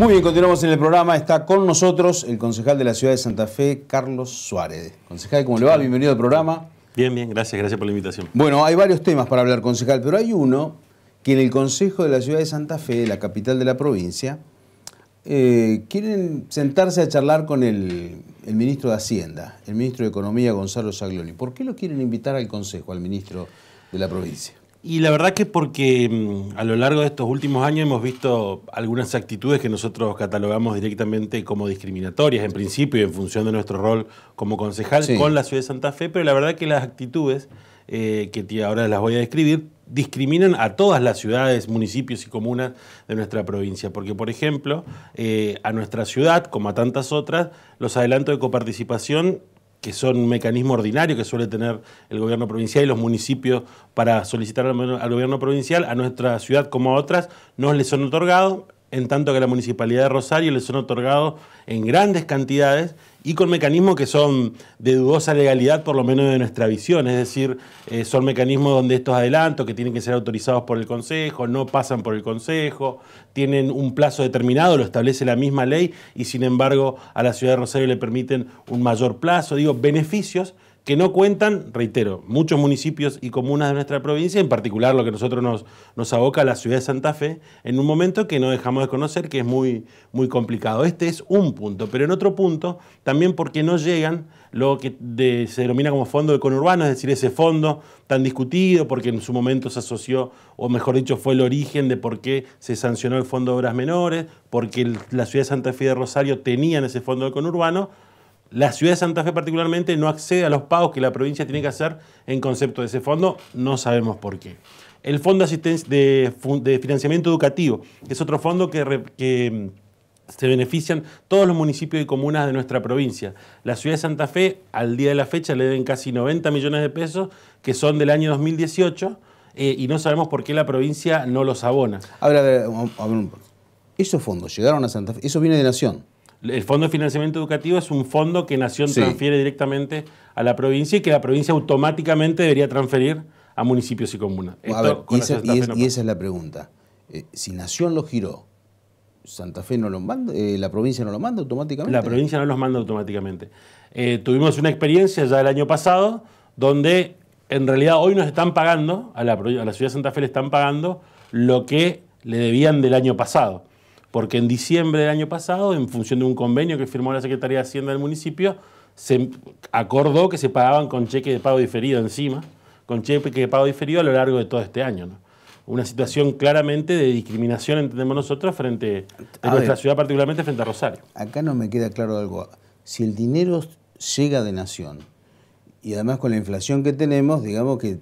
Muy bien, continuamos en el programa. Está con nosotros el concejal de la ciudad de Santa Fe, Carlos Suárez. Concejal, ¿cómo le va? Bienvenido al programa. Bien, bien, gracias, gracias por la invitación. Bueno, hay varios temas para hablar, concejal, pero hay uno que en el Consejo de la Ciudad de Santa Fe, la capital de la provincia, eh, quieren sentarse a charlar con el, ministro de Hacienda, el ministro de Economía, Gonzalo Saglioni. ¿Por qué lo quieren invitar al Consejo, al ministro de la provincia? Y la verdad que porque mm, a lo largo de estos últimos años hemos visto algunas actitudes que nosotros catalogamos directamente como discriminatorias en principio y en función de nuestro rol como concejal con la ciudad de Santa Fe, pero la verdad que las actitudes eh, que ahora las voy a describir discriminan a todas las ciudades, municipios y comunas de nuestra provincia. Porque, por ejemplo, eh, a nuestra ciudad, como a tantas otras, los adelantos de coparticipación que son mecanismos mecanismo ordinario que suele tener el gobierno provincial y los municipios para solicitar al, gobierno provincial, a nuestra ciudad como a otras, no les son otorgados en tanto que a la Municipalidad de Rosario les son otorgados en grandes cantidades y con mecanismos que son de dudosa legalidad, por lo menos de nuestra visión. Es decir, eh, son mecanismos donde estos adelantos que tienen que ser autorizados por el Consejo, no pasan por el Consejo, tienen un plazo determinado, lo establece la misma ley, y sin embargo a la ciudad de Rosario le permiten un mayor plazo. Digo, beneficios que no cuentan, reitero, muchos municipios y comunas de nuestra provincia, en particular lo que nosotros nos, nos aboca la ciudad de Santa Fe, en un momento que no dejamos de conocer que es muy, muy complicado. Este es un punto, pero en otro punto también porque no llegan lo que se denomina como fondo de conurbano, es decir, ese fondo tan discutido porque en su momento se asoció, o mejor dicho, fue el origen de por qué se sancionó el Fondo de Obras Menores, porque la ciudad de Santa Fe de Rosario tenían ese fondo de conurbano, la ciudad de Santa Fe particularmente no accede a los pagos que la provincia tiene que hacer en concepto de ese fondo, no sabemos por qué. El Fondo de, Financiamiento Educativo es otro fondo que, mm, se benefician todos los municipios y comunas de nuestra provincia. La ciudad de Santa Fe, al día de la fecha, le deben casi 90 millones de pesos, que son del año 2018, eh, y no sabemos por qué la provincia no los abona. A ¿esos fondos llegaron a Santa Fe? ¿Eso viene de Nación? El Fondo de Financiamiento Educativo es un fondo que Nación transfiere directamente a la provincia y que la provincia automáticamente debería transferir a municipios y comunas. y, esa, es, la pregunta. Eh, si Nación lo giró, Santa Fe no lo manda, eh, la provincia no lo manda automáticamente. La provincia no los manda automáticamente. Eh, tuvimos una experiencia ya el año pasado donde en realidad hoy nos están pagando, a la ciudad de Santa Fe le están pagando lo que le debían del año pasado porque en diciembre del año pasado, en función de un convenio que firmó la Secretaría de Hacienda del municipio, se acordó que se pagaban con cheque de pago diferido encima, con cheques de pago diferido a lo largo de todo este año. Una situación claramente de discriminación, entendemos nosotros, frente a, nuestra ciudad, particularmente frente a Rosario. Acá no me queda claro algo. Si el dinero llega de Nación, y además con la inflación que tenemos, digamos que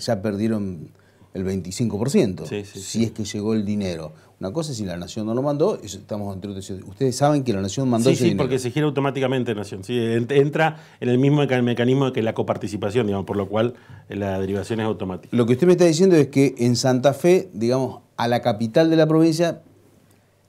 ya perdieron el 25%, si es que llegó el dinero. Una cosa es si la Nación no lo mandó, estamos entre otros. Ustedes saben que la Nación mandó sí, sí, porque se gira automáticamente Nación. entra en el mismo mecanismo que la coparticipación, digamos, por lo cual eh, la derivación es automática. Lo que usted me está diciendo es que en Santa Fe, digamos, a la capital de la provincia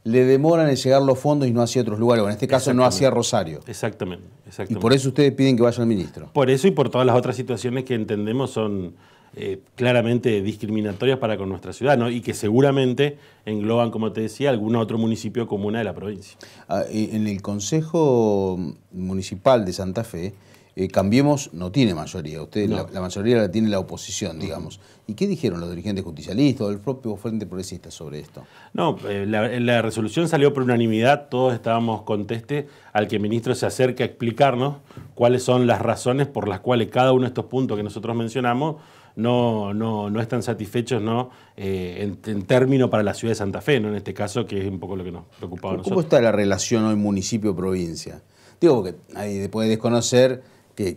le demoran en llegar los fondos y no hacia otros lugares, en este caso no hacia Rosario. Exactamente, exactamente. Y por eso ustedes piden que vaya el ministro. Por eso y por todas las otras situaciones que entendemos son eh, claramente discriminatorias para con nuestra ciudad ¿no? y que seguramente engloban, como te decía, algún otro municipio comuna de la provincia. Ah, eh, en el Consejo Municipal de Santa Fe, eh, Cambiemos no tiene mayoría, Ustedes la, mayoría la tiene la oposición, digamos. ¿Y qué dijeron los dirigentes justicialistas o el propio Frente Progresista sobre esto? No, la, resolución salió por unanimidad, todos estábamos conteste al que el ministro se acerque a explicarnos cuáles son las razones por las cuales cada uno de estos puntos que nosotros mencionamos no, no, están satisfechos ¿no? Eh, en, en, término para la ciudad de Santa Fe, ¿no? en este caso, que es un poco lo que nos preocupaba a nosotros. ¿Cómo está la relación hoy municipio-provincia? Digo, porque ahí puede desconocer que,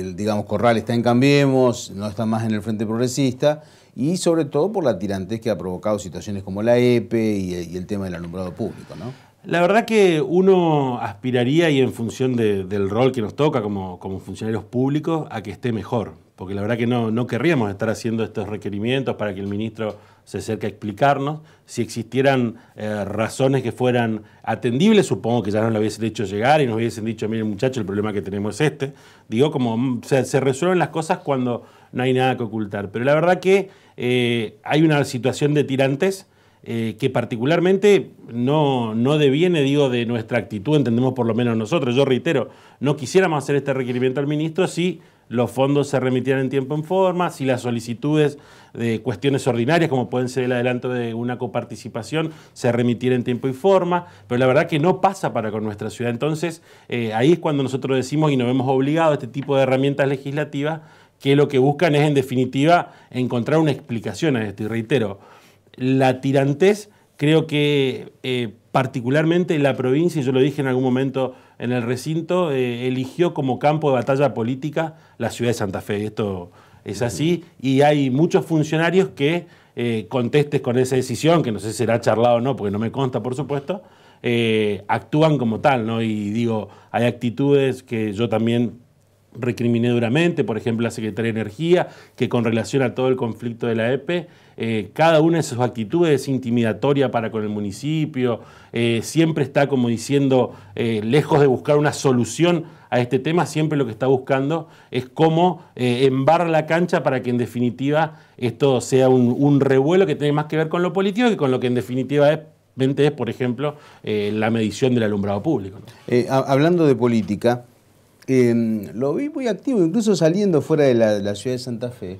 el, digamos, Corral está en Cambiemos, no está más en el Frente Progresista, y sobre todo por la tirantez que ha provocado situaciones como la EPE y, y el tema del alumbrado público, ¿no? La verdad que uno aspiraría y en función del rol que nos toca como, funcionarios públicos a que esté mejor, porque la verdad que no, querríamos estar haciendo estos requerimientos para que el ministro se acerque a explicarnos. Si existieran eh, razones que fueran atendibles, supongo que ya nos lo hubiesen hecho llegar y nos hubiesen dicho, mire muchacho, el problema que tenemos es este. Digo, como mm, se, resuelven las cosas cuando no hay nada que ocultar. Pero la verdad que eh, hay una situación de tirantes eh, que particularmente no, deviene, digo, de nuestra actitud, entendemos por lo menos nosotros. Yo reitero, no quisiéramos hacer este requerimiento al ministro si los fondos se remitieran en tiempo y forma, si las solicitudes de cuestiones ordinarias, como pueden ser el adelanto de una coparticipación, se remitieran en tiempo y forma, pero la verdad que no pasa para con nuestra ciudad. Entonces, eh, ahí es cuando nosotros decimos y nos vemos obligados a este tipo de herramientas legislativas que lo que buscan es, en definitiva, encontrar una explicación a esto. Y reitero, la tirantes, creo que eh, particularmente la provincia, y yo lo dije en algún momento en el recinto, eh, eligió como campo de batalla política la ciudad de Santa Fe. Esto es así y hay muchos funcionarios que eh, contestes con esa decisión, que no sé si será charlado o no, porque no me consta, por supuesto, actúan como tal, ¿no? Y digo, hay actitudes que yo también recriminé duramente, por ejemplo, la Secretaría de Energía, que con relación a todo el conflicto de la EPE, eh, cada una de sus actitudes es intimidatoria para con el municipio, eh, siempre está como diciendo, eh, lejos de buscar una solución a este tema, siempre lo que está buscando es cómo embarrar la cancha para que en definitiva esto sea un, revuelo que tiene más que ver con lo político que con lo que en definitiva es es, por ejemplo, la medición del alumbrado público. hablando de política, Em, lo vi muy activo, incluso saliendo fuera de la, ciudad de Santa Fe.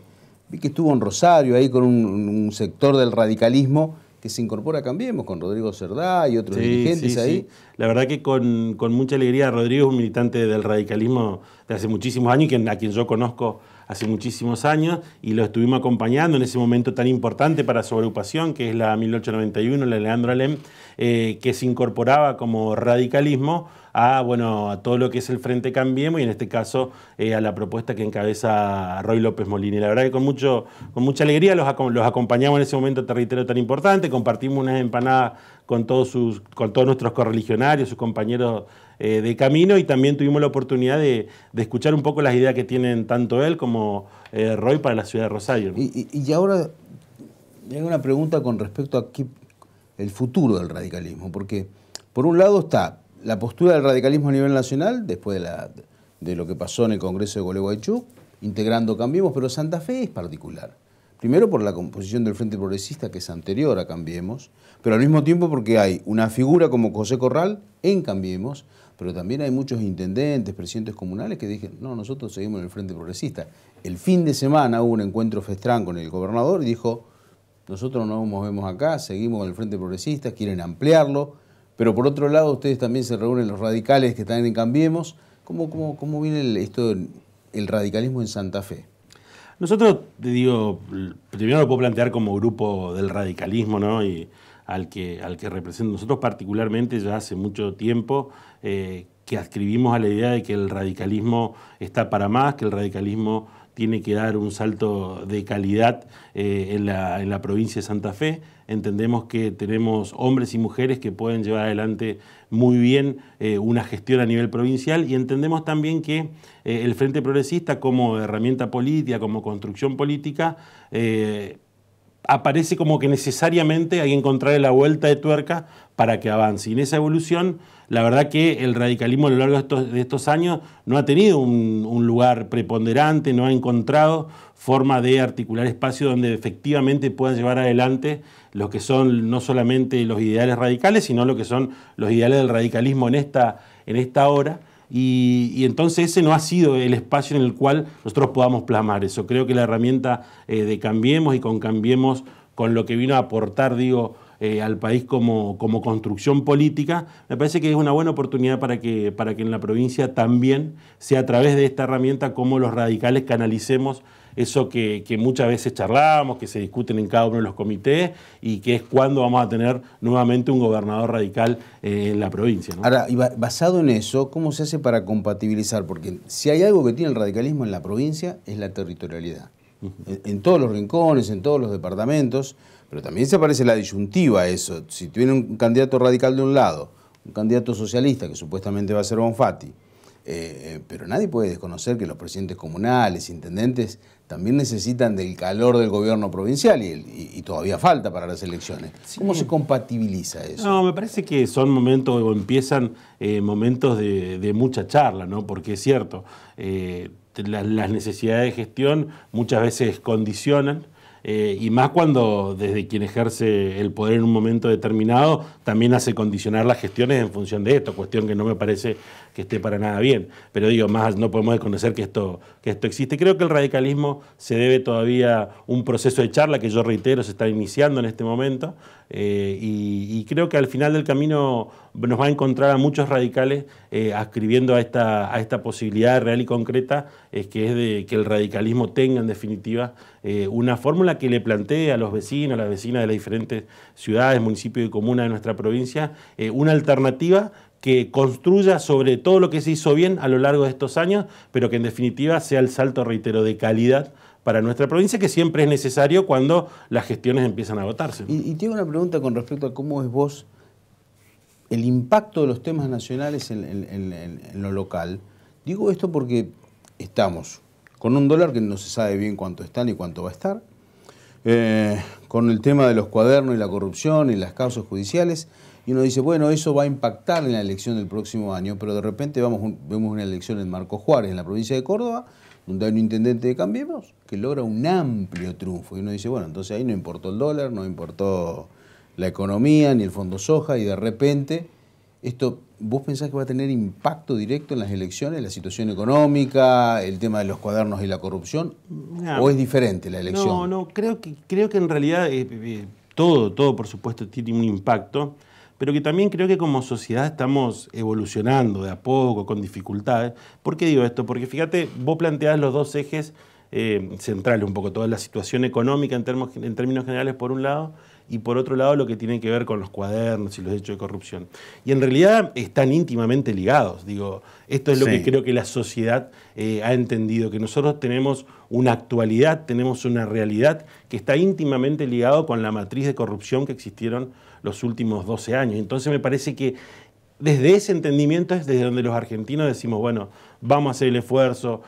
Vi que estuvo en Rosario, ahí con un, sector del radicalismo que se incorpora a Cambiemos, con Rodrigo Cerdá y otros dirigentes ahí. La verdad que con, mucha alegría, Rodrigo es un militante del radicalismo de hace muchísimos años y a quien yo conozco hace muchísimos años y lo estuvimos acompañando en ese momento tan importante para su agrupación, que es la 1891, la Leandro Alem, eh, que se incorporaba como radicalismo a, bueno, a todo lo que es el Frente Cambiemos y en este caso eh, a la propuesta que encabeza Roy López Molina. la verdad que con, mucho, con mucha alegría los, acompañamos en ese momento territorio tan importante, compartimos unas empanadas con todos, sus, con todos nuestros correligionarios, sus compañeros eh, de camino y también tuvimos la oportunidad de, escuchar un poco las ideas que tienen tanto él como eh, Roy para la ciudad de Rosario. Y, ahora tengo una pregunta con respecto a qué, el futuro del radicalismo, porque por un lado está la postura del radicalismo a nivel nacional, después de, lo que pasó en el Congreso de goleguaychú integrando Cambiemos, pero Santa Fe es particular. Primero por la composición del Frente Progresista, que es anterior a Cambiemos, pero al mismo tiempo porque hay una figura como José Corral en Cambiemos, pero también hay muchos intendentes, presidentes comunales que dicen, no, nosotros seguimos en el Frente Progresista. El fin de semana hubo un encuentro festrán con el gobernador y dijo, nosotros no nos movemos acá, seguimos en el Frente Progresista, quieren ampliarlo, pero por otro lado, ustedes también se reúnen los radicales que están en Cambiemos. ¿Cómo, cómo, viene esto, el radicalismo en Santa Fe? Nosotros, te digo, primero lo puedo plantear como grupo del radicalismo, ¿no? Y al que, al que represento. Nosotros particularmente ya hace mucho tiempo eh, que adscribimos a la idea de que el radicalismo está para más, que el radicalismo tiene que dar un salto de calidad eh, en, la, provincia de Santa Fe. Entendemos que tenemos hombres y mujeres que pueden llevar adelante muy bien eh, una gestión a nivel provincial y entendemos también que eh, el Frente Progresista como herramienta política, como construcción política, aparece como que necesariamente hay que encontrar la vuelta de tuerca para que avance. Y en esa evolución, la verdad que el radicalismo a lo largo de estos, años no ha tenido un, lugar preponderante, no ha encontrado forma de articular espacios donde efectivamente puedan llevar adelante lo que son no solamente los ideales radicales, sino lo que son los ideales del radicalismo en en esta hora. Y, entonces ese no ha sido el espacio en el cual nosotros podamos plasmar eso. Creo que la herramienta eh, de Cambiemos y con Cambiemos, con lo que vino a aportar, eh, al país como, construcción política, me parece que es una buena oportunidad para que en la provincia también sea a través de esta herramienta como los radicales canalicemos eso que, muchas veces charlamos, que se discuten en cada uno de los comités y que es cuándo vamos a tener nuevamente un gobernador radical eh, en la provincia. Ahora, y basado en eso, ¿cómo se hace para compatibilizar? Porque si hay algo que tiene el radicalismo en la provincia es la territorialidad. en, todos los rincones, en todos los departamentos, pero también se aparece la disyuntiva a eso. Si tiene un candidato radical de un lado, un candidato socialista que supuestamente va a ser Bonfatti, eh, pero nadie puede desconocer que los presidentes comunales, intendentes, también necesitan del calor del gobierno provincial y, todavía falta para las elecciones. ¿Cómo se compatibiliza eso? No, me parece que son momentos o empiezan eh, momentos de, mucha charla, ¿no? Porque es cierto, eh, las, necesidades de gestión muchas veces condicionan. y más cuando desde quien ejerce el poder en un momento determinado también hace condicionar las gestiones en función de esto, cuestión que no me parece que esté para nada bien. Pero digo, más no podemos desconocer que esto, que esto existe. Creo que el radicalismo se debe todavía a un proceso de charla que yo reitero se está iniciando en este momento eh, y, creo que al final del camino nos va a encontrar a muchos radicales eh, a esta, a esta posibilidad real y concreta es que es de que el radicalismo tenga en definitiva eh, una fórmula que le plantee a los vecinos, a las vecinas de las diferentes ciudades, municipios y comunas de nuestra provincia eh, una alternativa que construya sobre todo lo que se hizo bien a lo largo de estos años, pero que en definitiva sea el salto, reitero, de calidad para nuestra provincia, que siempre es necesario cuando las gestiones empiezan a agotarse. Y, tengo una pregunta con respecto a cómo es vos el impacto de los temas nacionales en lo local. Digo esto porque estamos con un dólar que no se sabe bien cuánto está ni cuánto va a estar, eh, con el tema de los cuadernos y la corrupción y las causas judiciales, y uno dice, bueno, eso va a impactar en la elección del próximo año, pero de repente vamos, vemos una elección en Marcos Juárez, en la provincia de Córdoba, donde hay un intendente de Cambiemos que logra un amplio triunfo. Y uno dice, bueno, entonces ahí no importó el dólar, no importó la economía, ni el fondo soja, y de repente esto, ¿vos pensás que va a tener impacto directo en las elecciones, la situación económica, el tema de los cuadernos y la corrupción? ¿O es diferente la elección? No, no, creo que, creo que en realidad eh, eh, todo, todo por supuesto tiene un impacto, pero que también creo que como sociedad estamos evolucionando de a poco, con dificultades. ¿Por qué digo esto? Porque fíjate, vos planteás los dos ejes eh, centrales, un poco toda la situación económica en, términos en términos generales por un lado, y por otro lado lo que tiene que ver con los cuadernos y los hechos de corrupción. Y en realidad están íntimamente ligados. Digo, esto es lo que creo que la sociedad eh, ha entendido, que nosotros tenemos una actualidad, tenemos una realidad que está íntimamente ligado con la matriz de corrupción que existieron los últimos 12 años. Entonces me parece que desde ese entendimiento es desde donde los argentinos decimos, bueno, vamos a hacer el esfuerzo,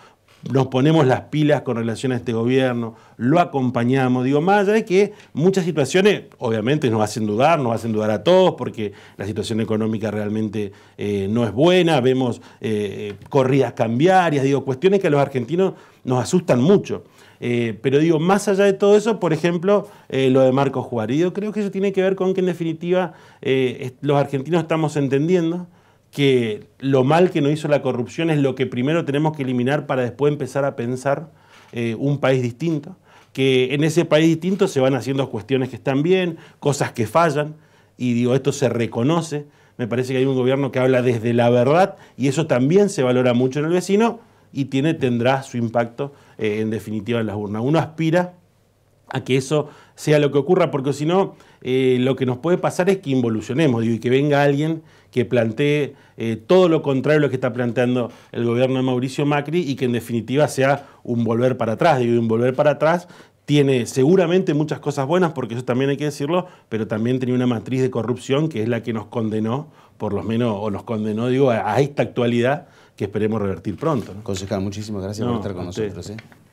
nos ponemos las pilas con relación a este gobierno, lo acompañamos. Digo, más allá de que muchas situaciones, obviamente, nos hacen dudar, nos hacen dudar a todos, porque la situación económica realmente eh, no es buena, vemos eh, eh, corridas cambiarias, digo, cuestiones que a los argentinos nos asustan mucho. pero digo, más allá de todo eso, por ejemplo, lo de Marcos Juarido, creo que eso tiene que ver con que en definitiva los argentinos estamos entendiendo que lo mal que nos hizo la corrupción es lo que primero tenemos que eliminar para después empezar a pensar eh, un país distinto, que en ese país distinto se van haciendo cuestiones que están bien, cosas que fallan, y digo, esto se reconoce, me parece que hay un gobierno que habla desde la verdad y eso también se valora mucho en el vecino y tiene, tendrá su impacto eh, en definitiva en las urnas. Uno aspira a que eso sea lo que ocurra, porque si no, eh, lo que nos puede pasar es que involucionemos y que venga alguien que plantee eh, todo lo contrario a lo que está planteando el gobierno de Mauricio Macri y que en definitiva sea un volver para atrás. Digo, un volver para atrás tiene seguramente muchas cosas buenas, porque eso también hay que decirlo, pero también tiene una matriz de corrupción que es la que nos condenó, por lo menos, o nos condenó, digo, a, esta actualidad que esperemos revertir pronto. ¿no? muchísimas gracias por estar con nosotros. ¿eh?